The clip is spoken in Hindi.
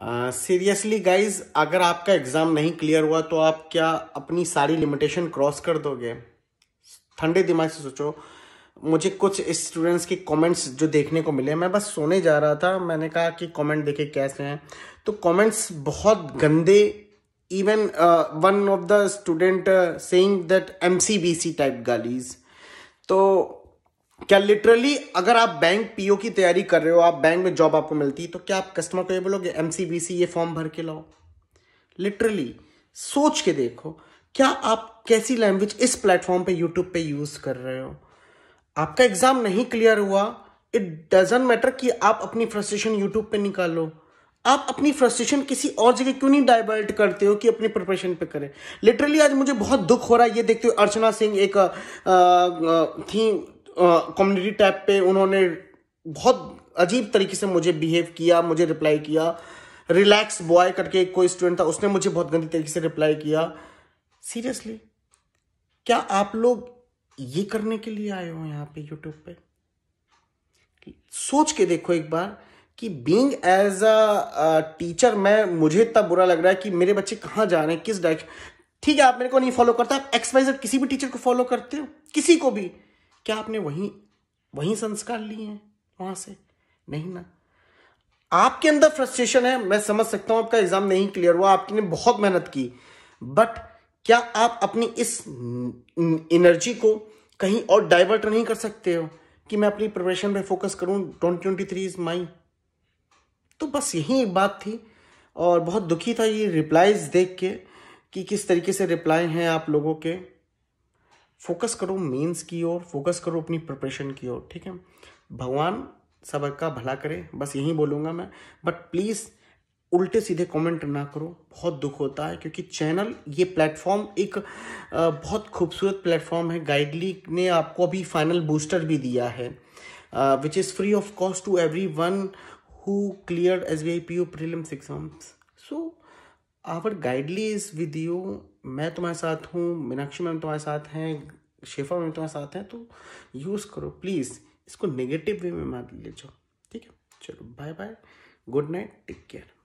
सीरियसली uh, गाइज अगर आपका एग्ज़ाम नहीं क्लियर हुआ तो आप क्या अपनी सारी लिमिटेशन क्रॉस कर दोगे ठंडे दिमाग से सोचो मुझे कुछ स्टूडेंट्स के कमेंट्स जो देखने को मिले मैं बस सोने जा रहा था मैंने कहा कि कमेंट देखे कैसे हैं तो कमेंट्स बहुत गंदे even one of the student saying that M C B C type गालीज तो क्या लिटरली अगर आप बैंक पीओ की तैयारी कर रहे हो आप बैंक में जॉब आपको मिलती है तो क्या आप कस्टमर को ये बोलोगे एमसीबीसी ये फॉर्म भर के लाओ लिटरली सोच के देखो क्या आप कैसी लैंग्वेज इस प्लेटफॉर्म पे यूट्यूब पे यूज कर रहे हो आपका एग्जाम नहीं क्लियर हुआ इट डजेंट मैटर कि आप अपनी फ्रस्ट्रेशन यूट्यूब पे निकालो आप अपनी फ्रस्ट्रेशन किसी और जगह क्यों नहीं डाइवर्ट करते हो कि अपनी प्रिपरेशन पे करें लिटरली आज मुझे बहुत दुख हो रहा है ये देखते हो अर्चना सिंह एक आ, आ, थी कम्युनिटी टैब पे उन्होंने बहुत अजीब तरीके से मुझे बिहेव किया मुझे रिप्लाई किया रिलैक्स बॉय करके एक कोई स्टूडेंट था उसने मुझे बहुत गंदी तरीके से रिप्लाई किया सीरियसली क्या आप लोग ये करने के लिए आए हो यहाँ पे यूट्यूब पे सोच के देखो एक बार कि बींग एज अ टीचर मैं मुझे इतना बुरा लग रहा है कि मेरे बच्चे कहाँ जा रहे हैं किस डायरेक्शन ठीक है आप मेरे को नहीं फॉलो करता आप एक्सपाइजर किसी भी टीचर को फॉलो करते हो किसी को भी क्या आपने वहीं वहीं संस्कार लिए हैं वहां से नहीं ना आपके अंदर फ्रस्ट्रेशन है मैं समझ सकता हूं आपका एग्जाम नहीं क्लियर हुआ आपने बहुत मेहनत की बट क्या आप अपनी इस एनर्जी को कहीं और डाइवर्ट नहीं कर सकते हो कि मैं अपनी प्रिपरेशन पे फोकस करूं twenty twenty three is my तो बस यही एक बात थी और बहुत दुखी था ये रिप्लाइज देख के कि किस तरीके से रिप्लाई हैं आप लोगों के फोकस करो मेंस की ओर फोकस करो अपनी प्रिपरेशन की ओर ठीक है भगवान सब का भला करे बस यही बोलूँगा मैं बट प्लीज़ उल्टे सीधे कमेंट ना करो बहुत दुख होता है क्योंकि चैनल ये प्लेटफॉर्म एक बहुत खूबसूरत प्लेटफॉर्म है गाइडली ने आपको अभी फाइनल बूस्टर भी दिया है which is free of cost to everyone who clear S B I P O prelim six so our guidance is with you मैं तुम्हारे साथ हूँ मीनाक्षी मैम तुम्हारे साथ हैं शेफा मैम तुम्हारे साथ हैं तो यूज़ करो प्लीज़ इसको नेगेटिव वे में मान ले जाओ ठीक है चलो bye bye good night take care